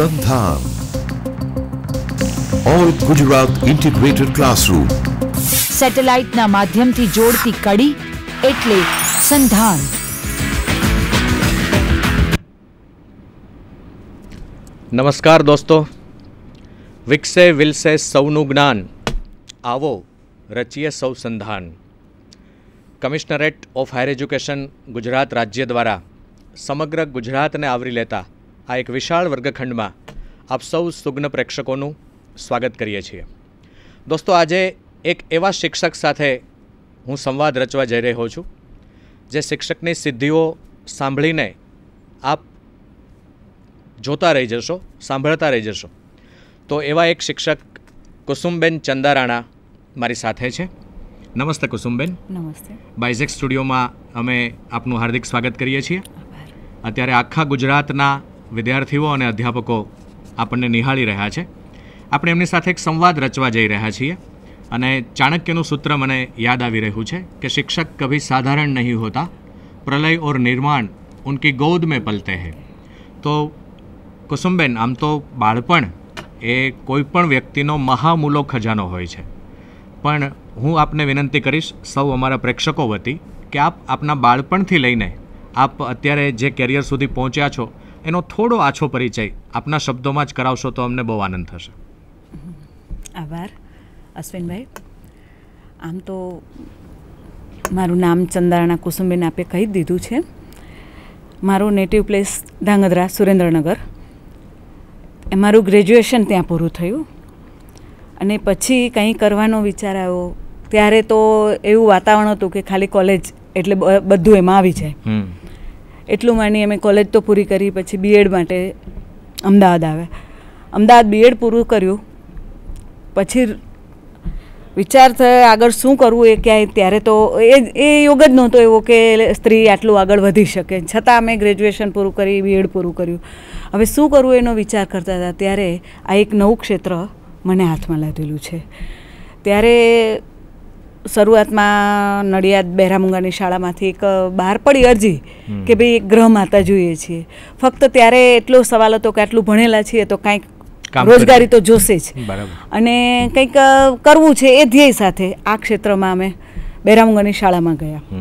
સંધાન all Gujarat integrated classroom સેટેલાઇટના માધ્યમથી જોડતી કડી એટલે સંધાન નમસ્કાર દોસ્તો વિકસે વિલસે સૌનું જ્ઞાન આવો રચીએ સૌ Sandhan commissionerate of higher education Gujarat રાજ્ય દ્વારા સમગ્ર ગુજરાતને આવરી લેતા આ એક વિશાળ વર્ગખંડમાં આપ સૌ સુગ્ન પ્રેક્ષકોનું સ્વાગત કરીએ છીએ દોસ્તો આજે એક એવા શિક્ષક સાથે હું સંવાદ રચવા જઈ રહ્યો છું જે શિક્ષકની સિદ્ધિઓ સાંભળીને આપ જોતા રહી જશો સાંભળતા રહી જશો તો એવા એક શિક્ષક કુસુમબેન ચંદારાણા મારી સાથે છે નમસ્તે કુસુમબેન નમસ્તે બાઇઝેક સ્ટુડિયોમાં અમે આપનું હાર્દિક સ્વાગત કરીએ છીએ અત્યારે આખા ગુજરાતના વિદ્યાર્થીઓ અને અધ્યાપકો આપણને નિહાળી રહ્યા છે આપણે એમની સાથે એક સંવાદ રચવા જઈ રહ્યા છીએ અને ચાણક્યનું સૂત્ર મને યાદ આવી રહ્યું છે કે શિક્ષક કભી સાધારણ નહીં હોતા પ્રલય ઓર નિર્માણ ઉનકી ગૌદ મેં પલતે હે તો કુસુમબેન આમ તો બાળપણ એ કોઈપણ વ્યક્તિનો મહામૂલો ખજાનો હોય છે પણ હું આપને વિનંતી કરીશ સૌ અમારા પ્રેક્ષકો વતી કે આપ આપના બાળપણથી લઈને આપ અત્યારે જે કેરિયર સુધી પહોંચ્યા છો એનો થોડો આછો પરિચય આપના શબ્દોમાં જ કરાવશો તો અમને બહુ આનંદ થશે આભાર અશ્વિનભાઈ આમ તો મારું નામ ચંદારણા કુસુમબેન આપે કહી દીધું છે મારું નેટિવ પ્લેસ ધાંગધ્રા સુરેન્દ્રનગર એ મારું ગ્રેજ્યુએશન ત્યાં પૂરું થયું અને પછી કંઈ કરવાનો વિચાર આવ્યો ત્યારે તો એવું વાતાવરણ હતું કે ખાલી કોલેજ એટલે બધું એમાં આવી જાય એટલું માની અમે કોલેજ તો પૂરી કરી પછી બીએડ માટે અમદાવાદ આવ્યા અમદાવાદ બીએડ પૂરું કર્યું પછી વિચાર થયો આગળ શું કરવું એ ક્યાંય ત્યારે તો એ એ યોગ જ નહોતો એવો કે સ્ત્રી આટલું આગળ વધી શકે છતાં અમે ગ્રેજ્યુએશન પૂરું કરી બીએડ પૂરું કર્યું હવે શું કરવું એનો વિચાર કરતા હતા ત્યારે આ એક નવું ક્ષેત્ર મને હાથમાં લાધેલું છે ત્યારે શરૂઆતમાં નડિયાદ બહેરામુંગાની શાળામાંથી એક બહાર પડી અરજી કે ભાઈ ગ્રહ માતા જોઈએ છીએ ફક્ત ત્યારે એટલો સવાલ હતો કે આટલું ભણેલા છીએ તો કાંઈક રોજગારી તો જોશે જ અને કંઈક કરવું છે એ ધ્યેય સાથે આ ક્ષેત્રમાં અમે બહેરામુંગાની શાળામાં ગયા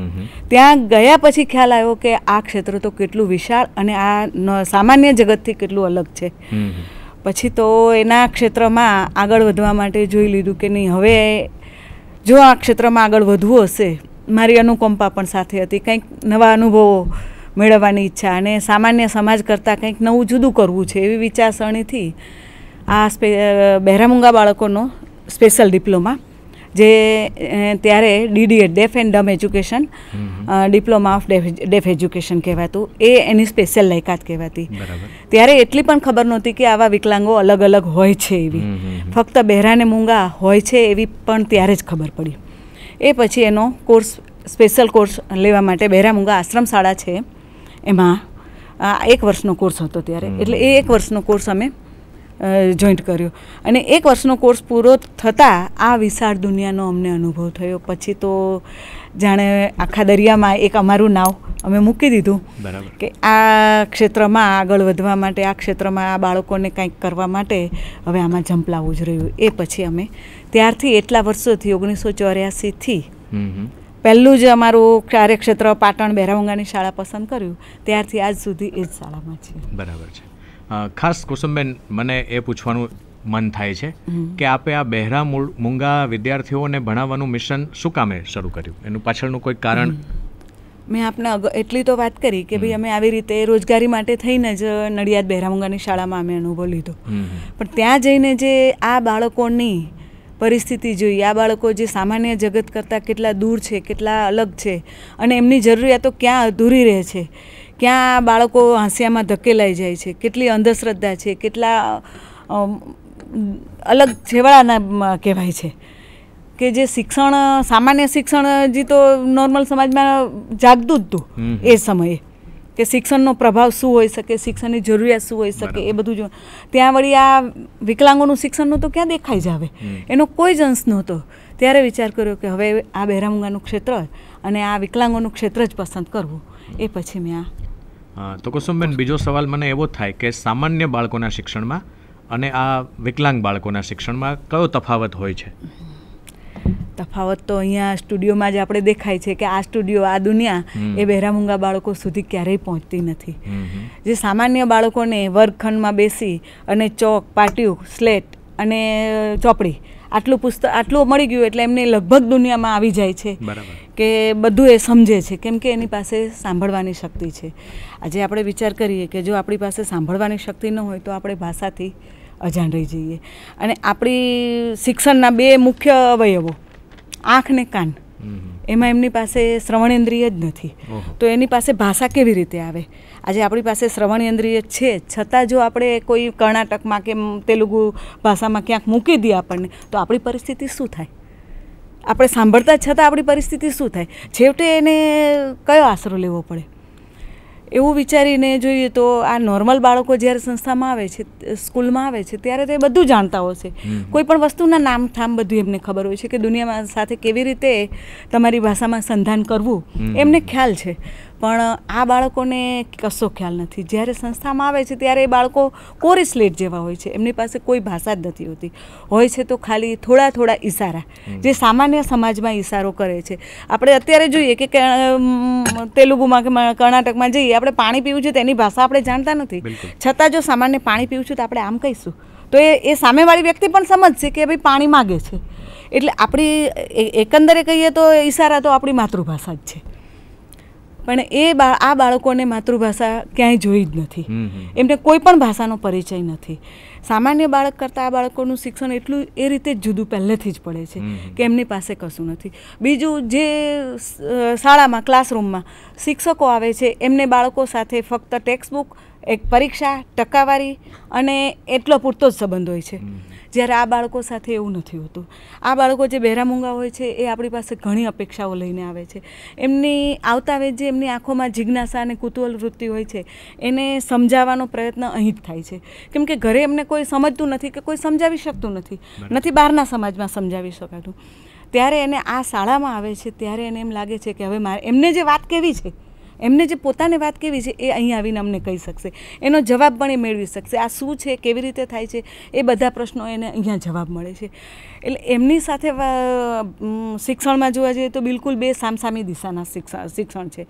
ત્યાં ગયા પછી ખ્યાલ આવ્યો કે આ ક્ષેત્ર તો કેટલું વિશાળ અને આ સામાન્ય જગતથી કેટલું અલગ છે પછી તો એના ક્ષેત્રમાં આગળ વધવા માટે જોઈ લીધું કે નહીં હવે જો આ ક્ષેત્રમાં આગળ વધવું હશે મારી અનુકંપા પણ સાથે હતી કંઈક નવા અનુભવો મેળવવાની ઈચ્છા અને સામાન્ય સમાજ કરતાં કંઈક નવું જુદું કરવું છે એવી વિચારસરણીથી આ સ્પે બહેરામુંગા બાળકોનો સ્પેશિયલ ડિપ્લોમા જે ત્યારે DDA deaf and dumb education diploma of deaf education કહેવાતું એ એની સ્પેશિયલ લાયકાત કહેવાતી ત્યારે એટલી પણ ખબર નહોતી કે આવા વિકલાંગો અલગ અલગ હોય છે એવી ફક્ત બહેરાને મૂંગા હોય છે એવી પણ ત્યારે જ ખબર પડી એ પછી એનો કોર્સ સ્પેશિયલ કોર્સ લેવા માટે બહેરા મૂંગા આશ્રમ શાળા છે એમાં એક વર્ષનો કોર્સ હતો ત્યારે એટલે એ એક વર્ષનો કોર્સ અમે જોઈન્ટ કર્યો અને એક વર્ષનો કોર્સ પૂરો થતાં આ વિશાળ દુનિયાનો અમને અનુભવ થયો પછી તો જાણે આખા દરિયામાં એક અમારું નાવ અમે મૂકી દીધું કે આ ક્ષેત્રમાં આગળ વધવા માટે આ ક્ષેત્રમાં આ બાળકોને કંઈક કરવા માટે હવે આમાં ઝંપલાવું જ રહ્યું એ પછી અમે ત્યારથી એટલા વર્ષોથી ઓગણીસો ચોર્યાસીથી પહેલું જ અમારું કાર્યક્ષેત્ર પાટણ બેરાવંગાની શાળા પસંદ કર્યું ત્યારથી આજ સુધી એ જ શાળામાં છીએ બરાબર છે ખાસ કુસુમબેન મને એ પૂછવાનું મન થાય છે કે આપે આ બહેરા મૂંગા વિદ્યાર્થીઓને ભણાવવાનું મિશન શું કામે શરૂ કર્યું એનું પાછળનું કોઈ કારણ મેં આપને એટલી તો વાત કરી કે ભાઈ અમે આવી રીતે રોજગારી માટે થઈને જ નડિયાદ બહેરામુંગાની શાળામાં અમે અનુભવ લીધો પણ ત્યાં જઈને જે આ બાળકોની પરિસ્થિતિ જોઈએ આ બાળકો જે સામાન્ય જગત કરતાં કેટલા દૂર છે કેટલા અલગ છે અને એમની જરૂરિયાતો ક્યાં અધૂરી રહે છે ક્યાં બાળકો હાંસિયામાં ધકેલાઈ જાય છે કેટલી અંધશ્રદ્ધા છે કેટલા અલગ છેવાળાના કહેવાય છે કે જે શિક્ષણ સામાન્ય શિક્ષણ જે તો નોર્મલ સમાજમાં જાગતું જ હતું એ સમયે કે શિક્ષણનો પ્રભાવ શું હોઈ શકે શિક્ષણની જરૂરિયાત શું હોઈ શકે એ બધું જો ત્યાં વળી આ વિકલાંગોનું શિક્ષણનું તો ક્યાં દેખાઈ જાવે એનો કોઈ જ અંશ નહોતો ત્યારે વિચાર કર્યો કે હવે આ બહેરામુંગાનું ક્ષેત્ર અને આ વિકલાંગોનું ક્ષેત્ર જ પસંદ કરવું એ પછી મેં આ તો કુસુમબેન બીજો સવાલ મને એવો થાય કે સામાન્ય બાળકોના શિક્ષણમાં અને આ વિકલાંગ બાળકોના શિક્ષણમાં કયો તફાવત હોય છે તફાવત તો અહીંયા સ્ટુડિયોમાં જ આપણે દેખાય છે કે આ સ્ટુડિયો આ દુનિયા એ બહેરામૂંગા બાળકો સુધી ક્યારેય પહોંચતી નથી જે સામાન્ય બાળકોને વર્ગખંડમાં બેસી અને ચોક પાટિયું સ્લેટ અને ચોપડી આટલું પુસ્તક આટલું મળી ગયું એટલે એમને લગભગ દુનિયામાં આવી જાય છે કે બધું એ સમજે છે કેમ કે એની પાસે સાંભળવાની શક્તિ છે આજે આપણે વિચાર કરીએ કે જો આપણી પાસે સાંભળવાની શક્તિ ન હોય તો આપણે ભાષાથી અજાણ રહી જઈએ અને આપણી શિક્ષણના બે મુખ્ય અવયવો આંખ ને કાન એમાં એમની પાસે શ્રવણેન્દ્રિય જ નથી તો એની પાસે ભાષા કેવી રીતે આવે આજે આપણી પાસે શ્રવણયંત્રીય છે છતાં જો આપણે કોઈ કર્ણાટકમાં કે તેલુગુ ભાષામાં ક્યાંક મૂકી દઈએ આપણને તો આપણી પરિસ્થિતિ શું થાય આપણે સાંભળતા છતાં આપણી પરિસ્થિતિ શું થાય છેવટે એને કયો આશરો લેવો પડે એવું વિચારીને જોઈએ તો આ નોર્મલ બાળકો જ્યારે સંસ્થામાં આવે છે સ્કૂલમાં આવે છે ત્યારે તે બધું જાણતા હોય છે કોઈ પણ વસ્તુના નામ ઠામ બધું એમને ખબર હોય છે કે દુનિયામાં સાથે કેવી રીતે તમારી ભાષામાં સંધાન કરવું એમને ખ્યાલ છે પણ આ બાળકોને કશો ખ્યાલ નથી જ્યારે સંસ્થામાં આવે છે ત્યારે એ બાળકો કોરિસલેટ જેવા હોય છે એમની પાસે કોઈ ભાષા જ નથી હોતી હોય છે તો ખાલી થોડા થોડા ઈશારા જે સામાન્ય સમાજમાં ઈશારો કરે છે આપણે અત્યારે જોઈએ કે તેલુગુમાં કે કર્ણાટકમાં જઈએ આપણે પાણી પીવું છે તેની ભાષા આપણે જાણતા નથી છતાં જો સામાન્ય પાણી પીવું છું તો આપણે આમ કહીશું તો એ એ સામેવાળી વ્યક્તિ પણ સમજશે કે ભાઈ પાણી માગે છે એટલે આપણી એકંદરે કહીએ તો ઈશારા તો આપણી માતૃભાષા જ છે પણ એ આ બાળકોને માતૃભાષા ક્યાંય જોઈ જ નથી એમને કોઈ પણ ભાષાનો પરિચય નથી સામાન્ય બાળક કરતાં આ બાળકોનું શિક્ષણ એટલું એ રીતે જ જુદું પહેલેથી જ પડે છે કે એમની પાસે કશું નથી બીજું જે શાળામાં ક્લાસરૂમમાં શિક્ષકો આવે છે એમને બાળકો સાથે ફક્ત ટેક્સ્ટબુક એક પરીક્ષા ટકાવારી અને એટલો પૂરતો જ સંબંધ હોય છે જ્યારે આ બાળકો સાથે એવું નથી હોતું આ બાળકો જે બહેરામૂંગા હોય છે એ આપણી પાસે ઘણી અપેક્ષાઓ લઈને આવે છે એમની આવતા વેજ જે એમની આંખોમાં જિજ્ઞાસા અને કુતૂહલ વૃત્તિ હોય છે એને સમજાવવાનો પ્રયત્ન અહીં જ થાય છે કેમ કે ઘરે એમને કોઈ સમજતું નથી કે કોઈ સમજાવી શકતું નથી નથી બહારના સમાજમાં સમજાવી શકાતું ત્યારે એને આ શાળામાં આવે છે ત્યારે એને એમ લાગે છે કે હવે મારે એમને જે વાત કેવી છે એમને જે પોતાને વાત કેવી છે એ અહીં આવીને અમને કહી શકશે એનો જવાબ પણ એ મેળવી શકશે આ શું છે કેવી રીતે થાય છે એ બધા પ્રશ્નો એને અહીંયા જવાબ મળે છે એટલે એમની સાથે શિક્ષણમાં જોવા જઈએ તો બિલકુલ બે સામસામી દિશાના શિક્ષણ શિક્ષણ છે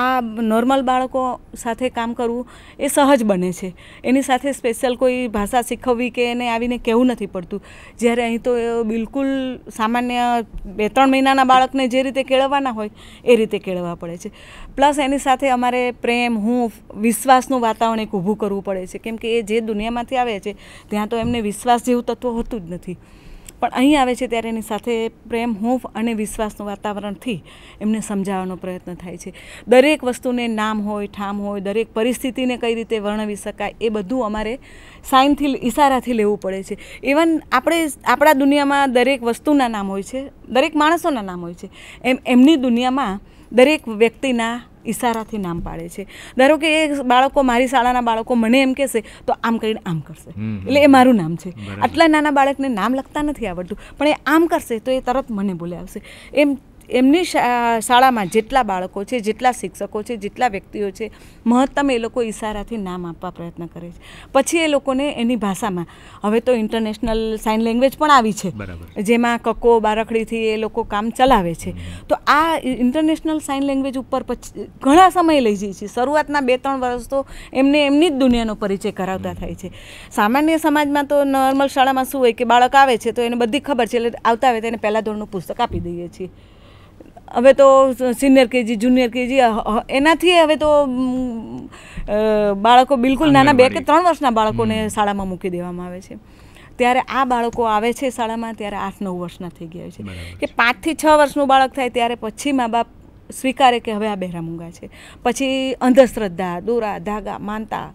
આ નોર્મલ બાળકો સાથે કામ કરવું એ સહજ બને છે એની સાથે સ્પેશિયલ કોઈ ભાષા શીખવવી કે એને આવીને કહેવું નથી પડતું જ્યારે અહીં તો બિલકુલ સામાન્ય બે ત્રણ મહિનાના બાળકને જે રીતે કેળવવાના હોય એ રીતે કેળવવા પડે છે પ્લસ એની સાથે અમારે પ્રેમ હું વિશ્વાસનું વાતાવરણ એક ઊભું કરવું પડે છે કેમ કે એ જે દુનિયામાંથી આવે છે ત્યાં તો એમને વિશ્વાસ જેવું તત્વ હોતું જ નથી પણ અહીં આવે છે ત્યારે એની સાથે પ્રેમ હૂંફ અને વિશ્વાસનું વાતાવરણથી એમને સમજાવવાનો પ્રયત્ન થાય છે દરેક વસ્તુને નામ હોય ઠામ હોય દરેક પરિસ્થિતિને કઈ રીતે વર્ણવી શકાય એ બધું અમારે સાઇનથી ઇશારાથી લેવું પડે છે ઇવન આપણે આપણા દુનિયામાં દરેક વસ્તુના નામ હોય છે દરેક માણસોના નામ હોય છે એમ એમની દુનિયામાં દરેક વ્યક્તિના ઈશારાથી નામ પાડે છે ધારો કે એ બાળકો મારી શાળાના બાળકો મને એમ કહેશે તો આમ કરીને આમ કરશે એટલે એ મારું નામ છે આટલા નાના બાળકને નામ લખતા નથી આવડતું પણ એ આમ કરશે તો એ તરત મને આવશે એમ એમની શાળામાં જેટલા બાળકો છે જેટલા શિક્ષકો છે જેટલા વ્યક્તિઓ છે મહત્તમ એ લોકો ઇશારાથી નામ આપવા પ્રયત્ન કરે છે પછી એ લોકોને એની ભાષામાં હવે તો ઇન્ટરનેશનલ સાઇન લેંગ્વેજ પણ આવી છે જેમાં કક્કો બારખડીથી એ લોકો કામ ચલાવે છે તો આ ઇન્ટરનેશનલ સાઇન લેંગ્વેજ ઉપર પછી ઘણા સમય લઈ જાય છે શરૂઆતના બે ત્રણ વર્ષ તો એમને એમની જ દુનિયાનો પરિચય કરાવતા થાય છે સામાન્ય સમાજમાં તો નોર્મલ શાળામાં શું હોય કે બાળક આવે છે તો એને બધી ખબર છે એટલે આવતા આવે તેને પહેલાં ધોરણનું પુસ્તક આપી દઈએ છીએ હવે તો સિનિયર કેજી જુનિયર કેજી એનાથી હવે તો બાળકો બિલકુલ નાના બે કે ત્રણ વર્ષના બાળકોને શાળામાં મૂકી દેવામાં આવે છે ત્યારે આ બાળકો આવે છે શાળામાં ત્યારે આઠ નવ વર્ષના થઈ ગયા છે કે પાંચથી છ વર્ષનું બાળક થાય ત્યારે પછી મા બાપ સ્વીકારે કે હવે આ બહેરામૂંગા છે પછી અંધશ્રદ્ધા દોરા ધાગા માનતા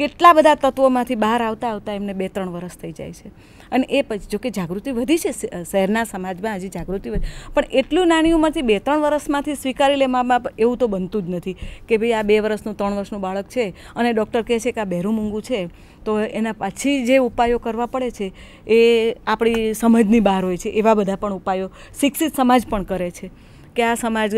કેટલા બધા તત્વોમાંથી બહાર આવતા આવતા એમને બે ત્રણ વર્ષ થઈ જાય છે અને એ પછી જોકે જાગૃતિ વધી છે શહેરના સમાજમાં હજી જાગૃતિ વધી પણ એટલું નાની ઉંમરથી બે ત્રણ વર્ષમાંથી સ્વીકારી લે મા બાપ એવું તો બનતું જ નથી કે ભાઈ આ બે વર્ષનું ત્રણ વર્ષનું બાળક છે અને ડૉક્ટર કહે છે કે આ બહેરું મૂંગું છે તો એના પાછી જે ઉપાયો કરવા પડે છે એ આપણી સમજની બહાર હોય છે એવા બધા પણ ઉપાયો શિક્ષિત સમાજ પણ કરે છે કે આ સમાજ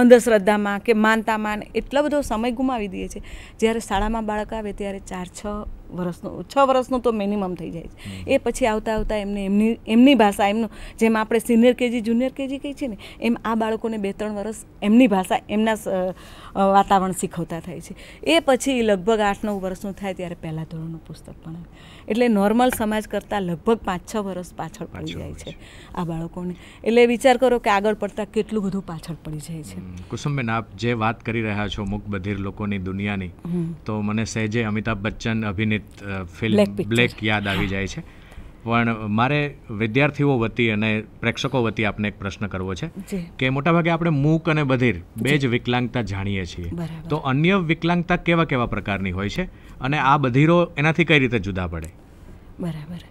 અંધશ્રદ્ધામાં કે માનતા માન એટલો બધો સમય ગુમાવી દઈએ છીએ જ્યારે શાળામાં બાળક આવે ત્યારે ચાર છ વર્ષનો છ વર્ષનું તો મિનિમમ થઈ જાય છે એ પછી આવતા આવતા એમને એમની એમની ભાષા એમનું જેમ આપણે સિનિયર કેજી જુનિયર કેજી કહીએ છીએ ને એમ આ બાળકોને બે ત્રણ વર્ષ એમની ભાષા એમના વાતાવરણ શીખવતા થાય છે એ પછી લગભગ આઠ નવ વર્ષનું થાય ત્યારે પહેલાં ધોરણનું પુસ્તક ભણાવે એટલે નોર્મલ સમાજ કરતાં લગભગ પાંચ છ વર્ષ પાછળ પડી જાય છે આ બાળકોને એટલે વિચાર કરો કે આગળ પડતાં કેટલું બધું પાછળ પડી જાય છે કુસુમબેન આપ જે વાત કરી રહ્યા છો મુક બધીર લોકોની દુનિયાની તો મને સહેજે અમિતાભ બચ્ચન અભિનેતા જાણીત ફિલ્મ બ્લેક યાદ આવી જાય છે પણ મારે વિદ્યાર્થીઓ વતી અને પ્રેક્ષકો વતી આપને એક પ્રશ્ન કરવો છે કે મોટાભાગે આપણે મૂક અને બધીર બે જ વિકલાંગતા જાણીએ છીએ તો અન્ય વિકલાંગતા કેવા કેવા પ્રકારની હોય છે અને આ બધીરો એનાથી કઈ રીતે જુદા પડે બરાબર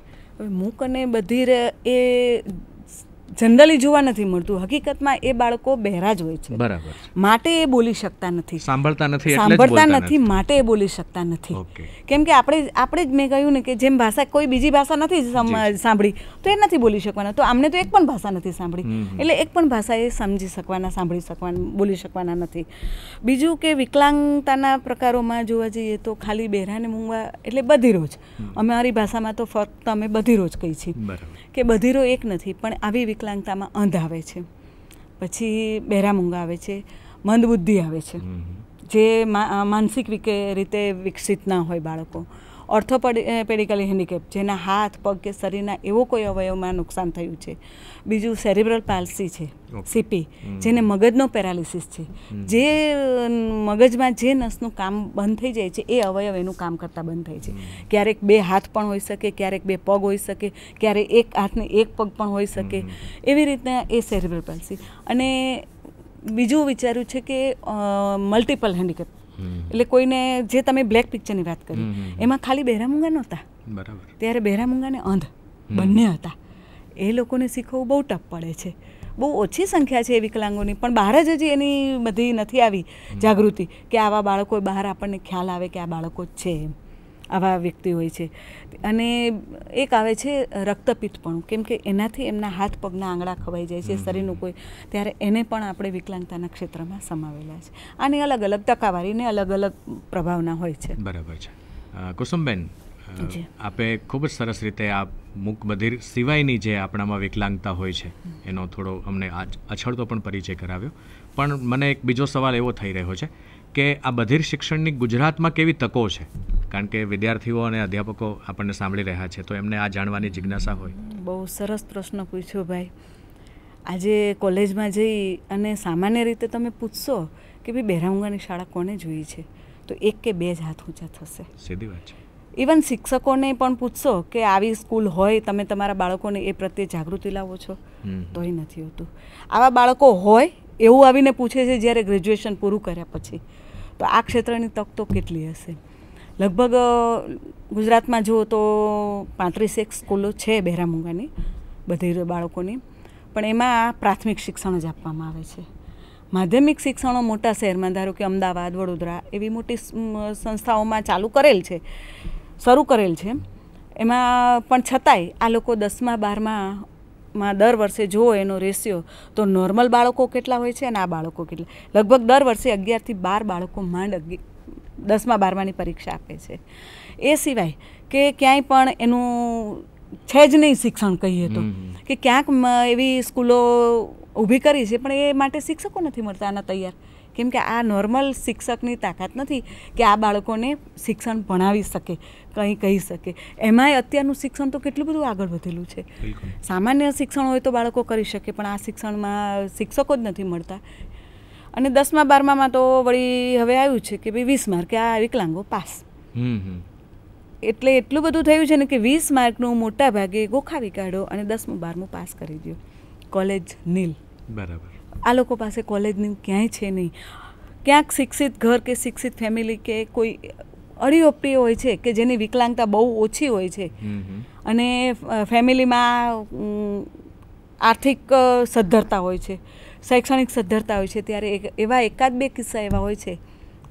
મૂક અને બધીર એ જનરલી જોવા નથી મળતું હકીકતમાં એ બાળકો બહેરા જ હોય છે માટે એ બોલી શકતા નથી સાંભળતા નથી સાંભળતા નથી માટે એ બોલી શકતા નથી કેમ કે આપણે આપણે જ મેં કહ્યું ને કે જેમ ભાષા કોઈ બીજી ભાષા નથી સાંભળી તો એ નથી બોલી શકવાના તો આમને તો એક પણ ભાષા નથી સાંભળી એટલે એક પણ ભાષા એ સમજી શકવાના સાંભળી શકવાના બોલી શકવાના નથી બીજું કે વિકલાંગતાના પ્રકારોમાં જોવા જઈએ તો ખાલી બહેરાને મૂંગા એટલે બધી રોજ અમારી ભાષામાં તો ફક્ત અમે બધી રોજ કહી છીએ કે બધીરો એક નથી પણ આવી વિકલાંગતામાં અંધ આવે છે પછી બહેરામૂંગા આવે છે મંદબુદ્ધિ આવે છે જે માનસિક રીતે વિકસિત ના હોય બાળકો ઓર્થોપેડિકલી હેન્ડીકેપ જેના હાથ પગ કે શરીરના એવો કોઈ અવયવમાં નુકસાન થયું છે બીજું સેરિબ્રલ પાલ્સી છે સીપી જેને મગજનો પેરાલિસિસ છે જે મગજમાં જે નસનું કામ બંધ થઈ જાય છે એ અવયવ એનું કામ કરતાં બંધ થાય છે ક્યારેક બે હાથ પણ હોઈ શકે ક્યારેક બે પગ હોઈ શકે ક્યારેક એક હાથને એક પગ પણ હોઈ શકે એવી રીતના એ સેરિબ્રલ પાલ્સી અને બીજું વિચાર્યું છે કે મલ્ટિપલ હેન્ડિકેપ એટલે કોઈને જે તમે બ્લેક પિક્ચરની વાત કરી એમાં ખાલી બહેરામૂંગા નહોતા બરાબર ત્યારે બહેરામૂંગાને અંધ બંને હતા એ લોકોને શીખવવું બહુ ટફ પડે છે બહુ ઓછી સંખ્યા છે એ વિકલાંગોની પણ બહાર જ હજી એની બધી નથી આવી જાગૃતિ કે આવા બાળકો બહાર આપણને ખ્યાલ આવે કે આ બાળકો છે એમ આવા વ્યક્તિ હોય છે અને એક આવે છે રક્તપિત્તપણું કેમ કે એનાથી એમના હાથ પગના આંગળા ખવાઈ જાય છે શરીરનું કોઈ ત્યારે એને પણ આપણે વિકલાંગતાના ક્ષેત્રમાં સમાવેલા છે આની અલગ અલગ ટકાવારીને અલગ અલગ પ્રભાવના હોય છે બરાબર છે કુસુમબેન આપે ખૂબ જ સરસ રીતે આ મૂક બધીર સિવાયની જે આપણામાં વિકલાંગતા હોય છે એનો થોડો અમને અછડતો પણ પરિચય કરાવ્યો પણ મને એક બીજો સવાલ એવો થઈ રહ્યો છે કે આ બધીર શિક્ષણની ગુજરાતમાં કેવી તકો છે કારણ કે વિદ્યાર્થીઓ અને અધ્યાપકો આપણને સાંભળી રહ્યા છે તો એમને આ જાણવાની જિજ્ઞાસા હોય બહુ સરસ પ્રશ્ન પૂછ્યો ભાઈ આજે કોલેજમાં જઈ અને સામાન્ય રીતે તમે પૂછશો કે ભાઈ બહેરાઉંગાની શાળા કોને જોઈ છે તો એક કે બે જ હાથ ઊંચા થશે સીધી વાત છે ઇવન શિક્ષકોને પણ પૂછશો કે આવી સ્કૂલ હોય તમે તમારા બાળકોને એ પ્રત્યે જાગૃતિ લાવો છો તોય નથી હોતું આવા બાળકો હોય એવું આવીને પૂછે છે જ્યારે ગ્રેજ્યુએશન પૂરું કર્યા પછી તો આ ક્ષેત્રની તક તો કેટલી હશે લગભગ ગુજરાતમાં જુઓ તો પાંત્રીસ એક સ્કૂલો છે બહેરામૂંગાની બધી બાળકોની પણ એમાં આ પ્રાથમિક શિક્ષણ જ આપવામાં આવે છે માધ્યમિક શિક્ષણો મોટા શહેરમાં ધારો કે અમદાવાદ વડોદરા એવી મોટી સંસ્થાઓમાં ચાલુ કરેલ છે શરૂ કરેલ છે એમાં પણ છતાંય આ લોકો દસમા બારમાં માં દર વર્ષે જુઓ એનો રેશિયો તો નોર્મલ બાળકો કેટલા હોય છે અને આ બાળકો કેટલા લગભગ દર વર્ષે અગિયારથી બાર બાળકો માંડ દસમા બારમાની પરીક્ષા આપે છે એ સિવાય કે ક્યાંય પણ એનું છે જ નહીં શિક્ષણ કહીએ તો કે ક્યાંક એવી સ્કૂલો ઊભી કરી છે પણ એ માટે શિક્ષકો નથી મળતા આના તૈયાર કેમ કે આ નોર્મલ શિક્ષકની તાકાત નથી કે આ બાળકોને શિક્ષણ ભણાવી શકે કંઈ કહી શકે એમાંય અત્યારનું શિક્ષણ તો કેટલું બધું આગળ વધેલું છે સામાન્ય શિક્ષણ હોય તો બાળકો કરી શકે પણ આ શિક્ષણમાં શિક્ષકો જ નથી મળતા અને દસમા બારમામાં તો વળી હવે આવ્યું છે કે ભાઈ વીસ માર્કે આ વિકલાંગો પાસ એટલે એટલું બધું થયું છે ને કે વીસ માર્કનું મોટા ભાગે ગોખાવી કાઢો અને દસમું બારમું પાસ કરી દો કોલેજ નીલ બરાબર આ લોકો પાસે કોલેજની ક્યાંય છે નહીં ક્યાંક શિક્ષિત ઘર કે શિક્ષિત ફેમિલી કે કોઈ અડીઓપટી હોય છે કે જેની વિકલાંગતા બહુ ઓછી હોય છે અને ફેમિલીમાં આર્થિક સદ્ધરતા હોય છે શૈક્ષણિક સદ્ધરતા હોય છે ત્યારે એવા એકાદ બે કિસ્સા એવા હોય છે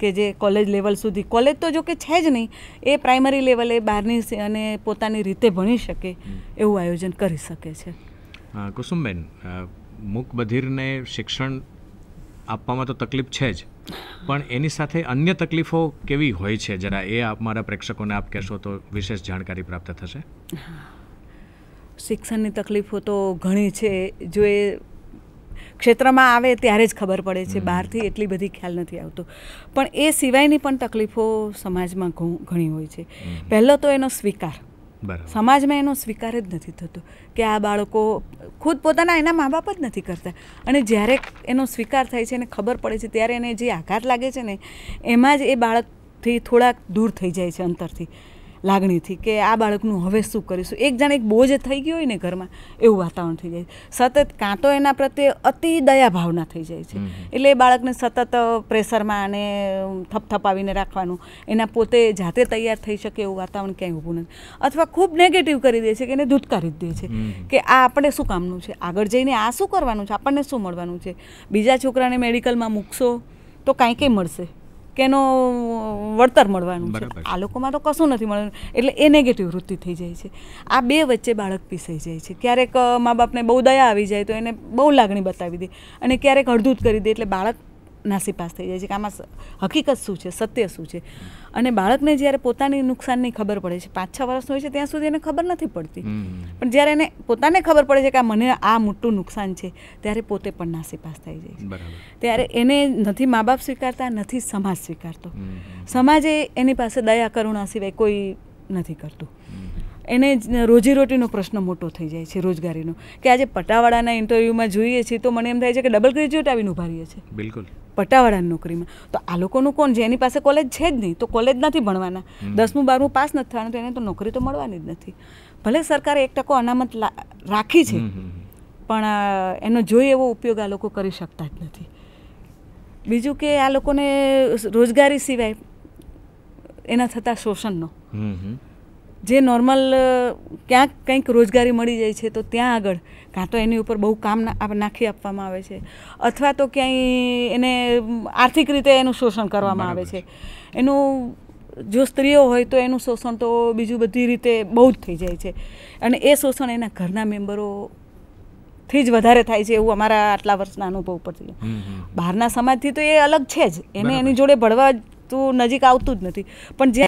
કે જે કોલેજ લેવલ સુધી કોલેજ તો જો કે છે જ નહીં એ પ્રાઇમરી લેવલે બહારની અને પોતાની રીતે ભણી શકે એવું આયોજન કરી શકે છે કુસુમબેન મૂક શિક્ષણ આપવામાં તો તકલીફ છે જ પણ એની સાથે અન્ય તકલીફો કેવી હોય છે જરા એ આપ મારા પ્રેક્ષકોને આપ કહેશો તો વિશેષ જાણકારી પ્રાપ્ત થશે શિક્ષણની તકલીફો તો ઘણી છે જો એ ક્ષેત્રમાં આવે ત્યારે જ ખબર પડે છે બહારથી એટલી બધી ખ્યાલ નથી આવતો પણ એ સિવાયની પણ તકલીફો સમાજમાં ઘણી હોય છે પહેલો તો એનો સ્વીકાર સમાજમાં એનો સ્વીકાર જ નથી થતો કે આ બાળકો ખુદ પોતાના એના મા બાપ જ નથી કરતા અને જ્યારે એનો સ્વીકાર થાય છે અને ખબર પડે છે ત્યારે એને જે આઘાત લાગે છે ને એમાં જ એ બાળકથી થોડાક દૂર થઈ જાય છે અંતરથી લાગણીથી કે આ બાળકનું હવે શું કરીશું એક જાણે એક બોજ થઈ ગયો હોય ને ઘરમાં એવું વાતાવરણ થઈ જાય સતત કાં તો એના પ્રત્યે અતિ દયા ભાવના થઈ જાય છે એટલે એ બાળકને સતત પ્રેશરમાં અને થપથપાવીને રાખવાનું એના પોતે જાતે તૈયાર થઈ શકે એવું વાતાવરણ ક્યાંય ઊભું નથી અથવા ખૂબ નેગેટિવ કરી દે છે કે એને ધૂતકારી દે છે કે આ આપણે શું કામનું છે આગળ જઈને આ શું કરવાનું છે આપણને શું મળવાનું છે બીજા છોકરાને મેડિકલમાં મૂકશો તો કાંઈ કંઈ મળશે કે એનો વળતર મળવાનું છે આ લોકોમાં તો કશું નથી મળવાનું એટલે એ નેગેટિવ વૃત્તિ થઈ જાય છે આ બે વચ્ચે બાળક પીસાઈ જાય છે ક્યારેક મા બાપને બહુ દયા આવી જાય તો એને બહુ લાગણી બતાવી દે અને ક્યારેક અડધું જ કરી દે એટલે બાળક નાસીપાસ થઈ જાય છે કે આમાં હકીકત શું છે સત્ય શું છે અને બાળકને જ્યારે પોતાની નુકસાનની ખબર પડે છે પાંચ છ વર્ષનું હોય છે ત્યાં સુધી એને ખબર નથી પડતી પણ જ્યારે એને પોતાને ખબર પડે છે કે આ મને આ મોટું નુકસાન છે ત્યારે પોતે પણ નાસી પાસ થઈ જાય ત્યારે એને નથી મા બાપ સ્વીકારતા નથી સમાજ સ્વીકારતો સમાજે એની પાસે દયા કરુણા સિવાય કોઈ નથી કરતું એને રોજીરોટીનો પ્રશ્ન મોટો થઈ જાય છે રોજગારીનો કે આજે પટાવાળાના ઇન્ટરવ્યૂમાં જોઈએ છીએ તો મને એમ થાય છે કે ડબલ ગ્રેજ્યુએટ આવીને ઉભા છે બિલકુલ પટાવાળાની નોકરીમાં તો આ લોકોનું કોણ છે એની પાસે કોલેજ છે જ નહીં તો કોલેજ નથી ભણવાના દસમું બારમું પાસ નથી થવાનું તો એને તો નોકરી તો મળવાની જ નથી ભલે સરકારે એક ટકો અનામત રાખી છે પણ એનો જોઈ એવો ઉપયોગ આ લોકો કરી શકતા જ નથી બીજું કે આ લોકોને રોજગારી સિવાય એના થતાં શોષણનો જે નોર્મલ ક્યાંક કંઈક રોજગારી મળી જાય છે તો ત્યાં આગળ કાં તો એની ઉપર બહુ કામ નાખી આપવામાં આવે છે અથવા તો ક્યાંય એને આર્થિક રીતે એનું શોષણ કરવામાં આવે છે એનું જો સ્ત્રીઓ હોય તો એનું શોષણ તો બીજું બધી રીતે બહુ જ થઈ જાય છે અને એ શોષણ એના ઘરના મેમ્બરો થી જ વધારે થાય છે એવું અમારા આટલા વર્ષના અનુભવ પરથી બહારના સમાજથી તો એ અલગ છે જ એને એની જોડે ભળવા તો નજીક આવતું જ નથી પણ જે